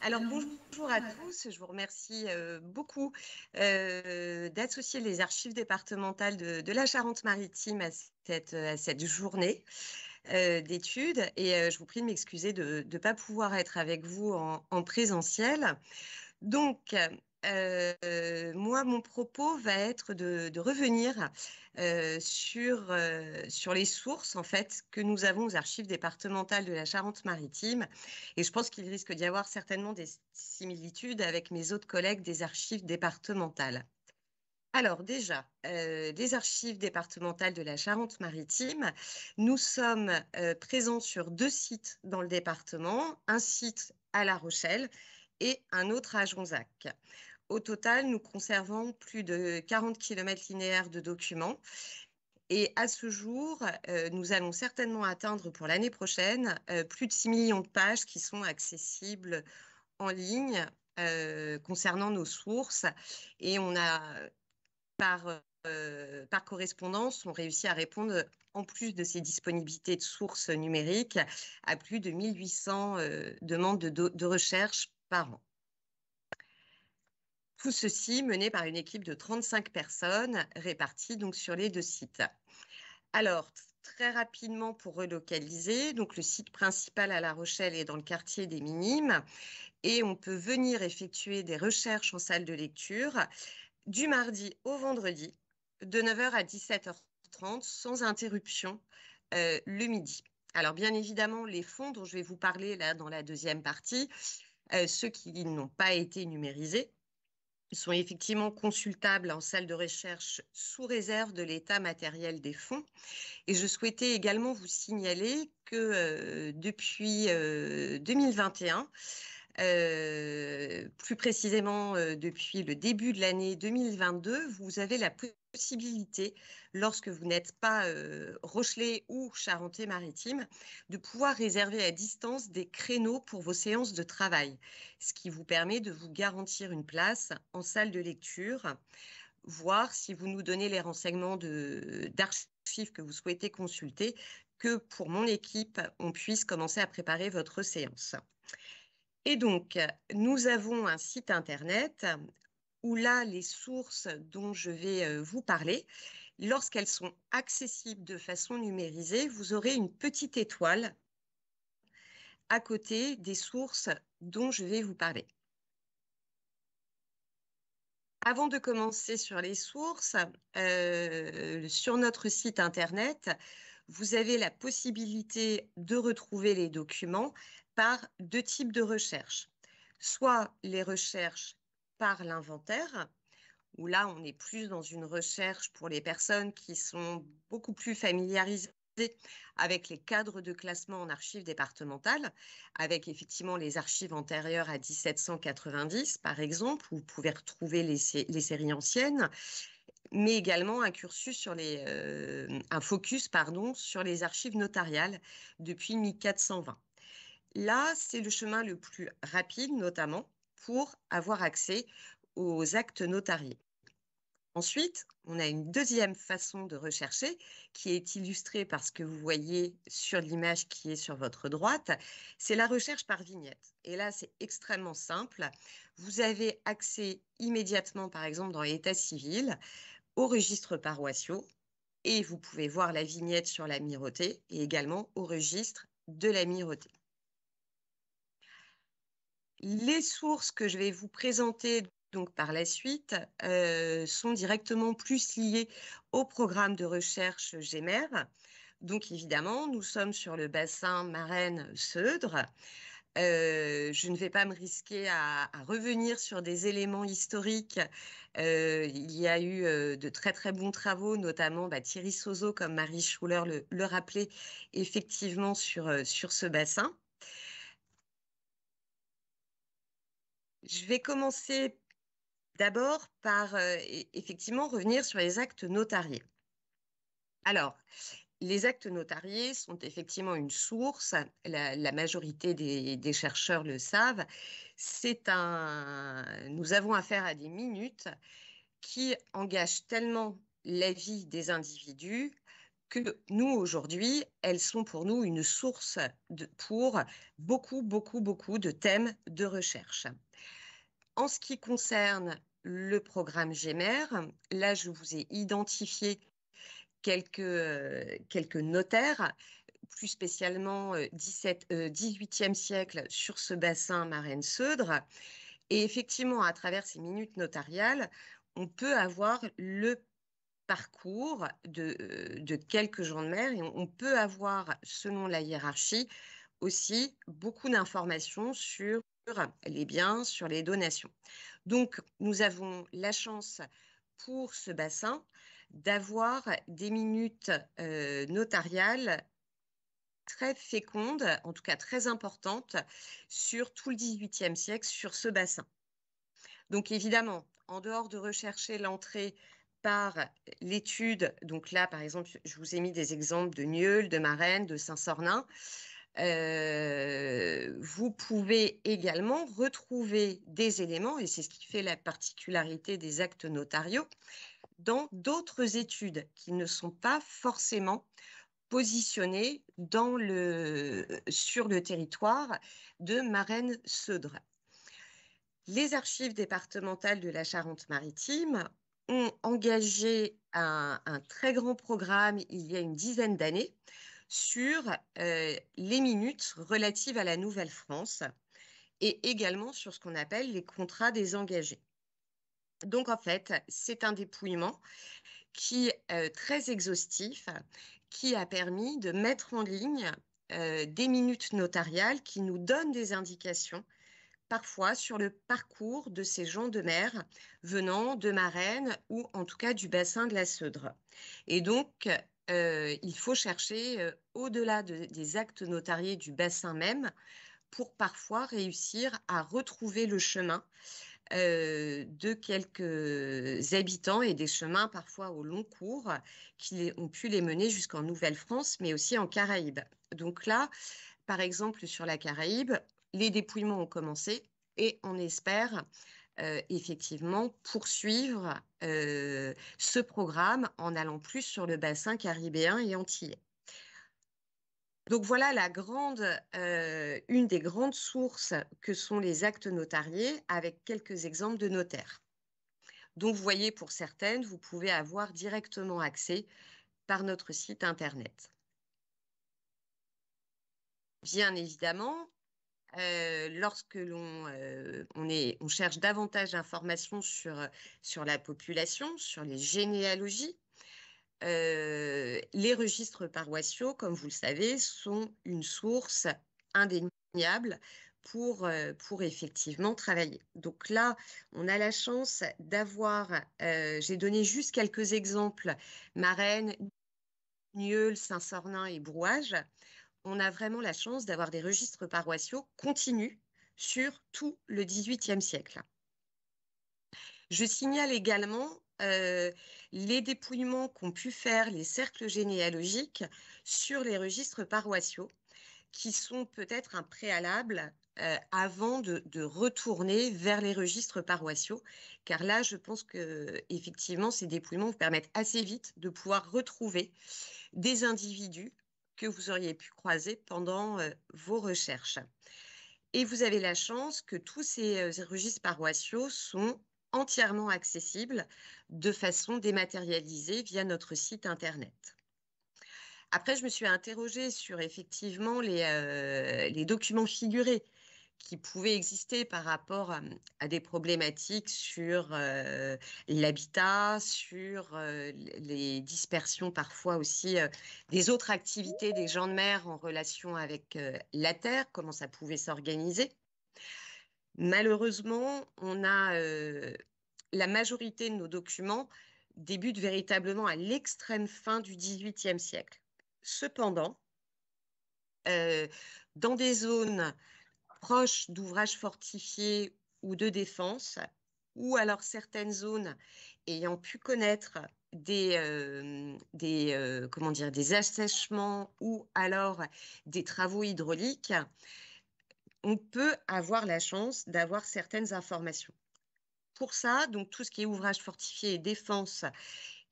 Alors bonjour à tous, je vous remercie euh, beaucoup euh, d'associer les archives départementales de, la Charente-Maritime à cette, à cette journée euh, d'études et je vous prie de m'excuser de ne pas pouvoir être avec vous en, en présentiel. Donc, euh, moi, mon propos va être de, revenir euh, euh, sur, les sources en fait que nous avons aux archives départementales de la Charente-Maritime, et je pense qu'il risque d'y avoir certainement des similitudes avec mes autres collègues des archives départementales. Alors déjà, des les archives départementales de la Charente-Maritime, nous sommes présents sur deux sites dans le département, un site à La Rochelle et un autre à Jonzac au total, nous conservons plus de 40 km linéaires de documents. Et à ce jour, euh, nous allons certainement atteindre pour l'année prochaine euh, plus de 6 millions de pages qui sont accessibles en ligne euh, concernant nos sources. Et on a, par, correspondance, on réussit à répondre, en plus de ces disponibilités de sources numériques, à plus de 1800 demandes de recherche par an. Tout ceci mené par une équipe de 35 personnes réparties donc sur les deux sites. Alors, très rapidement pour relocaliser, donc le site principal à La Rochelle est dans le quartier des Minimes et on peut venir effectuer des recherches en salle de lecture du mardi au vendredi de 9h à 17h30 sans interruption euh, le midi. Alors bien évidemment, les fonds dont je vais vous parler là dans la deuxième partie, euh, ceux qui n'ont pas été numérisés, sont effectivement consultables en salle de recherche sous réserve de l'état matériel des fonds. Et je souhaitais également vous signaler que euh, depuis 2021, euh, euh, plus précisément, euh, depuis le début de l'année 2022, vous avez la possibilité, lorsque vous n'êtes pas euh, Rochelet ou Charentais-Maritime, de pouvoir réserver à distance des créneaux pour vos séances de travail, ce qui vous permet de vous garantir une place en salle de lecture, voir si vous nous donnez les renseignements d'archives que vous souhaitez consulter, que pour mon équipe, on puisse commencer à préparer votre séance. Et donc, nous avons un site Internet où là, les sources dont je vais euh, vous parler, lorsqu'elles sont accessibles de façon numérisée, vous aurez une petite étoile à côté des sources dont je vais vous parler. Avant de commencer sur les sources, euh, sur notre site internet, vous avez la possibilité de retrouver les documents par deux types de recherches. Soit les recherches par l'inventaire, où là, on est plus dans une recherche pour les personnes qui sont beaucoup plus familiarisées avec les cadres de classement en archives départementales, avec effectivement les archives antérieures à 1790, par exemple, où vous pouvez retrouver les, séries anciennes, mais également un cursus sur les, euh, un focus pardon, sur les archives notariales depuis 1420. Là, c'est le chemin le plus rapide, notamment pour avoir accès aux actes notariés. Ensuite, on a une deuxième façon de rechercher qui est illustrée par ce que vous voyez sur l'image qui est sur votre droite. C'est la recherche par vignette. Et là, c'est extrêmement simple. Vous avez accès immédiatement, par exemple, dans l'état civil, aux registres paroissiaux et vous pouvez voir la vignette sur l'amirauté et également au registre de l'amirauté les sources que je vais vous présenter donc par la suite euh, sont directement plus liées au programme de recherche GEMER. Donc évidemment, nous sommes sur le bassin Marraine-Seudre. Euh, je ne vais pas me risquer à, revenir sur des éléments historiques. Euh, il y a eu de très très bons travaux, notamment bah, Thierry Sozo, comme Marie Schuller le, le rappelait effectivement sur, sur ce bassin. Je vais commencer d'abord par euh, e-, effectivement revenir sur les actes notariés. Alors, les actes notariés sont effectivement une source, la, majorité des, chercheurs le savent. C'est un, nous avons affaire à des minutes qui engagent tellement la vie des individus que nous, aujourd'hui, elles sont pour nous une source pour beaucoup, beaucoup, beaucoup de thèmes de recherche. En ce qui concerne le programme GEMER, là, je vous ai identifié quelques, euh, notaires, plus spécialement 17, euh, 18e euh, siècle sur ce bassin Marraine-Seudre. Et effectivement, à travers ces minutes notariales, on peut avoir le parcours de quelques gens de mer et on peut avoir, selon la hiérarchie, aussi beaucoup d'informations sur les biens, sur les donations. Donc, nous avons la chance pour ce bassin d'avoir des minutes euh, notariales très fécondes, en tout cas très importantes, sur tout le XVIIIe siècle, sur ce bassin. Donc évidemment, en dehors de rechercher l'entrée par l'étude, donc là par exemple, je vous ai mis des exemples de Nieul, de Marraine, de Saint-Sornin, euh, vous pouvez également retrouver des éléments, et c'est ce qui fait la particularité des actes notariaux, dans d'autres études qui ne sont pas forcément positionnées sur le territoire de Marraine-Seudre. Les archives départementales de la Charente-Maritime ont engagé un très grand programme il y a une dizaine d'années sur euh, les minutes relatives à la Nouvelle-France et également sur ce qu'on appelle les contrats engagés. Donc en fait, c'est un dépouillement qui est euh, très exhaustif, qui a permis de mettre en ligne euh, des minutes notariales qui nous donnent des indications parfois sur le parcours de ces gens de mer venant de Marraine ou en tout cas du bassin de la Seudre. Et donc, euh, il faut chercher euh, au-delà des actes notariés du bassin même pour parfois réussir à retrouver le chemin euh, de quelques habitants et des chemins parfois au long cours qui ont pu les mener jusqu'en Nouvelle-France, mais aussi en Caraïbe. Donc là, par exemple, sur la Caraïbe, les dépouillements ont commencé et on espère euh, effectivement poursuivre euh, ce programme en allant plus sur le bassin caribéen et antillais. Donc voilà la grande, euh, une des grandes sources que sont les actes notariés, avec quelques exemples de notaires. Donc vous voyez, pour certaines, vous pouvez avoir directement accès par notre site internet. Bien évidemment, euh, lorsque l'on euh, cherche davantage d'informations euh, sur, la population, sur les généalogies, les registres paroissiaux, comme vous le savez, sont une source indéniable pour, effectivement travailler. Donc là, on a la chance d'avoir, j'ai donné juste quelques exemples, Marraine, Nieul, Saint-Sornin et Brouage on a vraiment la chance d'avoir des registres paroissiaux continus sur tout le XVIIIe siècle. Je signale également euh, les dépouillements qu'ont pu faire les cercles généalogiques sur les registres paroissiaux, qui sont peut-être un préalable euh, avant de, retourner vers les registres paroissiaux, car là, je pense que effectivement, ces dépouillements vous permettent assez vite de pouvoir retrouver des individus que vous auriez pu croiser pendant euh, vos recherches. Et vous avez la chance que tous euh, ces registres paroissiaux sont entièrement accessibles de façon dématérialisée via notre site Internet. Après, je me suis interrogée sur effectivement les, euh, les documents figurés qui pouvaient exister par rapport à, des problématiques sur l'habitat, sur les dispersions parfois aussi des autres activités des gens de mer en relation avec la terre, comment ça pouvait s'organiser. Malheureusement, on a la majorité de nos documents débutent véritablement à l'extrême fin du XVIIIe siècle. Cependant, dans des zones proche d'ouvrages fortifiés ou de défense, ou alors certaines zones ayant pu connaître des, euh, des, euh, comment dire, des assèchements ou alors des travaux hydrauliques, on peut avoir la chance d'avoir certaines informations. Pour ça, donc tout ce qui est ouvrages fortifiés et défense,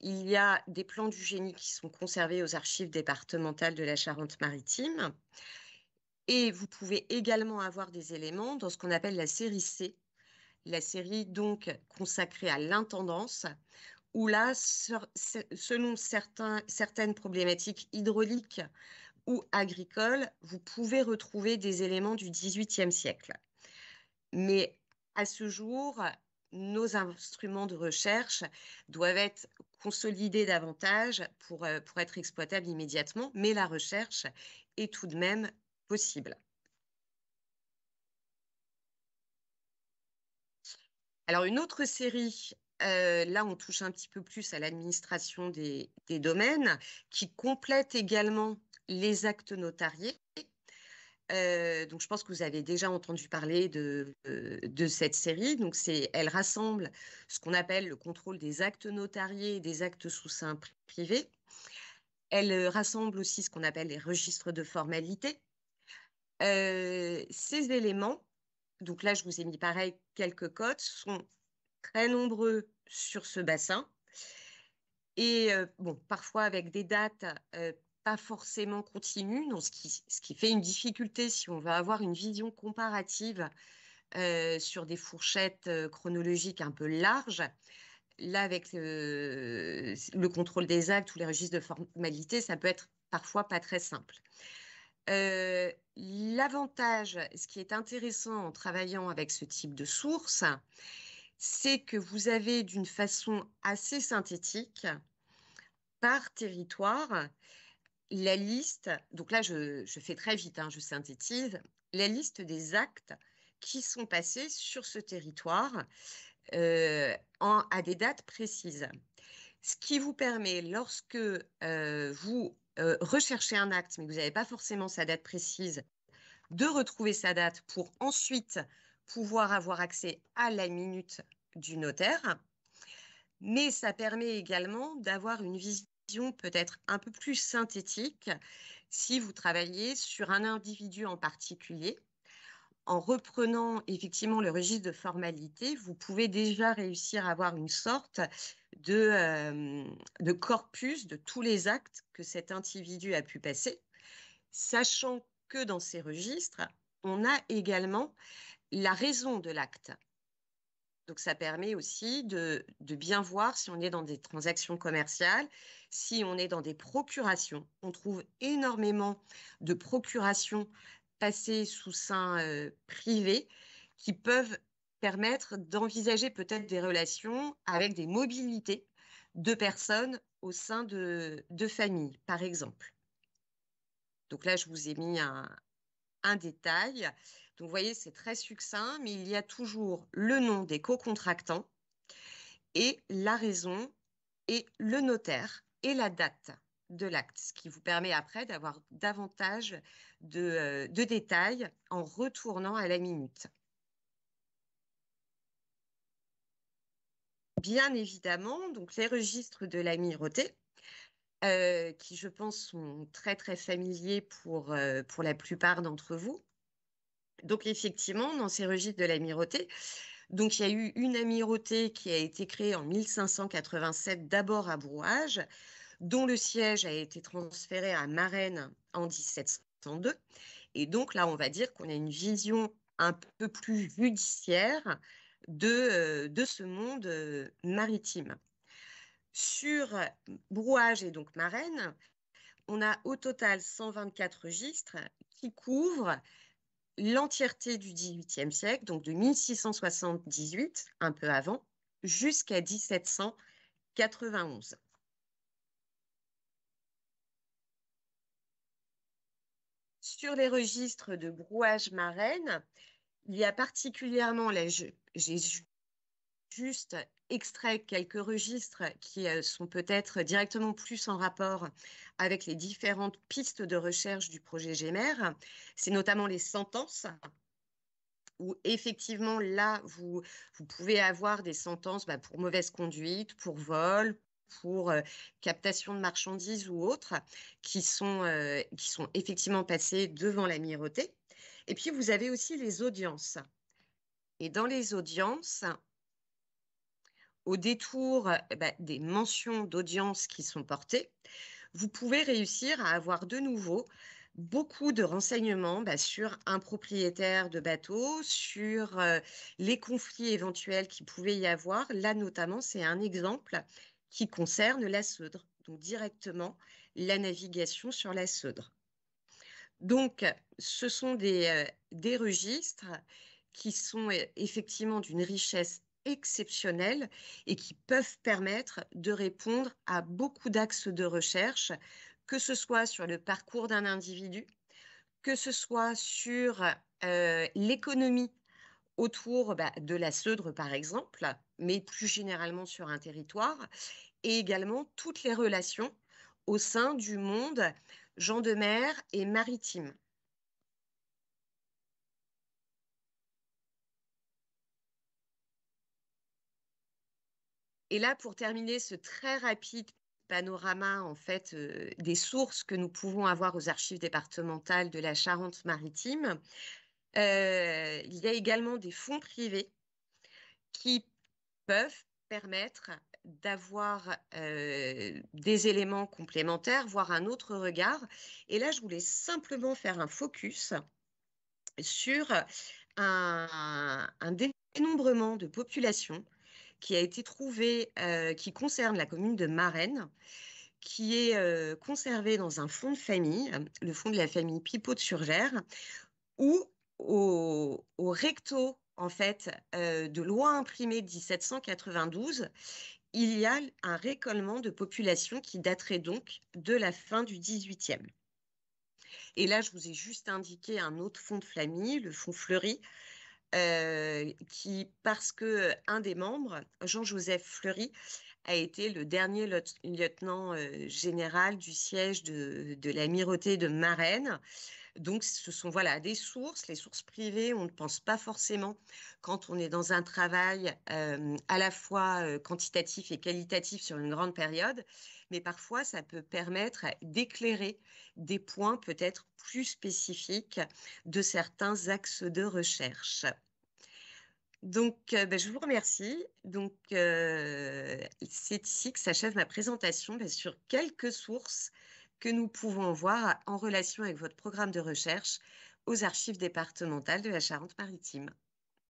il y a des plans du génie qui sont conservés aux archives départementales de la Charente-Maritime. Et vous pouvez également avoir des éléments dans ce qu'on appelle la série C, la série donc consacrée à l'intendance, où là, selon certains, certaines problématiques hydrauliques ou agricoles, vous pouvez retrouver des éléments du XVIIIe siècle. Mais à ce jour, nos instruments de recherche doivent être consolidés davantage pour, euh, pour être exploitables immédiatement, mais la recherche est tout de même possible. Alors une autre série, euh, là on touche un petit peu plus à l'administration des, domaines, qui complète également les actes notariés. Euh, donc je pense que vous avez déjà entendu parler de, euh, cette série. Donc elle rassemble ce qu'on appelle le contrôle des actes notariés et des actes sous sein privés. Elle rassemble aussi ce qu'on appelle les registres de formalités, euh, ces éléments, donc là je vous ai mis pareil quelques codes sont très nombreux sur ce bassin. Et euh, bon, parfois avec des dates euh, pas forcément continues, ce, qui, fait une difficulté si on va avoir une vision comparative sur des fourchettes chronologiques un peu larges. Là, avec le, le contrôle des actes ou les registres de formalité, ça peut être parfois pas très simple. Euh, l'avantage, ce qui est intéressant en travaillant avec ce type de source, c'est que vous avez d'une façon assez synthétique, par territoire, la liste, donc là je, fais très vite, hein, je synthétise, la liste des actes qui sont passés sur ce territoire euh, en, à des dates précises. Ce qui vous permet, lorsque euh, vous euh, rechercher un acte, mais vous n'avez pas forcément sa date précise, de retrouver sa date pour ensuite pouvoir avoir accès à la minute du notaire. Mais ça permet également d'avoir une vision peut-être un peu plus synthétique si vous travaillez sur un individu en particulier en reprenant effectivement le registre de formalité, vous pouvez déjà réussir à avoir une sorte euh, de, corpus de tous les actes que cet individu a pu passer, sachant que dans ces registres, on a également la raison de l'acte. Donc ça permet aussi de, de, bien voir si on est dans des transactions commerciales, si on est dans des procurations. On trouve énormément de procurations passés sous sein privé qui peuvent permettre d'envisager peut-être des relations avec des mobilités de personnes au sein de, familles, par exemple. Donc là, je vous ai mis un, un détail. Donc vous voyez, c'est très succinct, mais il y a toujours le nom des co-contractants et la raison et le notaire et la date de l'acte, ce qui vous permet après d'avoir davantage euh, de, détails en retournant à la minute. bien évidemment donc les registres de l'amirauté, euh, qui je pense sont très très familiers euh, pour, la plupart d'entre vous. Donc effectivement, dans ces registres de l'amirauté, donc il y a eu une amirauté qui a été créée en 1587 d'abord à Brouage, dont le siège a été transféré à Marennes en 1702. Et donc là, on va dire qu'on a une vision un peu plus judiciaire de, euh, de ce monde euh, maritime. Sur Brouage et donc Marennes, on a au total 124 registres qui couvrent l'entièreté du XVIIIe siècle, donc de 1678, un peu avant, jusqu'à 1791. sur les registres de brouage marraine, il y a particulièrement, j'ai juste extrait quelques registres qui euh, sont peut-être directement plus en rapport avec les différentes pistes de recherche du projet GEMER. C'est notamment les sentences, où effectivement, là, vous, vous pouvez avoir des sentences bah, pour mauvaise conduite, pour vol, pour captation de marchandises ou autres qui sont, qui sont effectivement passées devant l'amirauté. Et puis, vous avez aussi les audiences. Et dans les audiences, au détour eh ben, des mentions d'audience qui sont portées, vous pouvez réussir à avoir de nouveau beaucoup de renseignements bah, sur un propriétaire de bateau, sur les conflits éventuels qui pouvaient y avoir. Là, notamment, c'est un exemple qui concerne la soudre, donc directement la navigation sur la soudre. Donc, ce sont des, euh, des registres qui sont euh, effectivement d'une richesse exceptionnelle et qui peuvent permettre de répondre à beaucoup d'axes de recherche, que ce soit sur le parcours d'un individu, que ce soit sur euh, l'économie autour bah, de la Seudre, par exemple, mais plus généralement sur un territoire, et également toutes les relations au sein du monde gens de mer et maritime. Et là, pour terminer ce très rapide panorama en fait euh, des sources que nous pouvons avoir aux archives départementales de la Charente-Maritime, euh, il y a également des fonds privés qui peuvent permettre d'avoir euh, des éléments complémentaires, voire un autre regard. Et là, je voulais simplement faire un focus sur un, dénombrement de population qui a été trouvé, euh, qui concerne la commune de Marennes, qui est conservé dans un fonds de famille, le fonds de la famille Pipeau de Surgère, où au, recto en fait, euh, de loi imprimée 1792, il y a un récollement de population qui daterait donc de la fin du 18e. Et là, je vous ai juste indiqué un autre fonds de Flamie, le fonds Fleury, euh, qui, parce que un des membres, Jean-Joseph Fleury, a été le dernier lieutenant euh, général du siège de, de l'amirauté de Marennes. Donc, ce sont voilà des sources, les sources privées. On ne pense pas forcément quand on est dans un travail à la fois quantitatif et qualitatif sur une grande période, mais parfois ça peut permettre d'éclairer des points peut-être plus spécifiques de certains axes de recherche. Donc, ben, je vous remercie. Donc, c'est ici que s'achève ma présentation ben, sur quelques sources que nous pouvons voir en relation avec votre programme de recherche aux archives départementales de la Charente-Maritime.